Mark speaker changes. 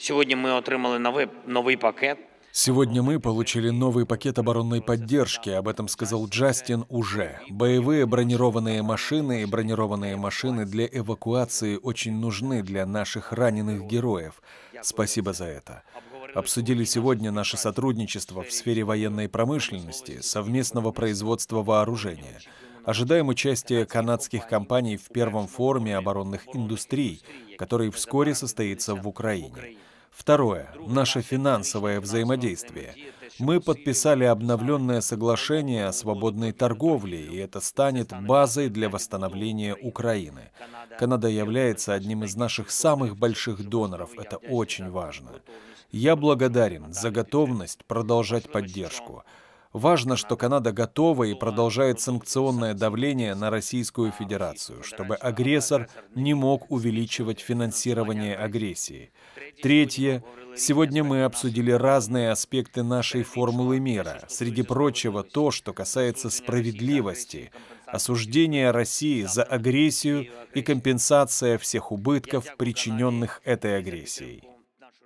Speaker 1: Сегодня мы отримали новый, новый пакет. Сегодня мы получили новый пакет оборонной поддержки, об этом сказал Джастин уже. Боевые бронированные машины и бронированные машины для эвакуации очень нужны для наших раненых героев. Спасибо за это обсудили сегодня наше сотрудничество в сфере военной промышленности, совместного производства вооружения. Ожидаем участия канадских компаний в первом форуме оборонных индустрий, который вскоре состоится в Украине. Второе. Наше финансовое взаимодействие. Мы подписали обновленное соглашение о свободной торговле, и это станет базой для восстановления Украины. Канада является одним из наших самых больших доноров. Это очень важно. Я благодарен за готовность продолжать поддержку. Важно, что Канада готова и продолжает санкционное давление на Российскую Федерацию, чтобы агрессор не мог увеличивать финансирование агрессии. Третье. Сегодня мы обсудили разные аспекты нашей формулы мира, среди прочего то, что касается справедливости, осуждения России за агрессию и компенсация всех убытков, причиненных этой агрессией.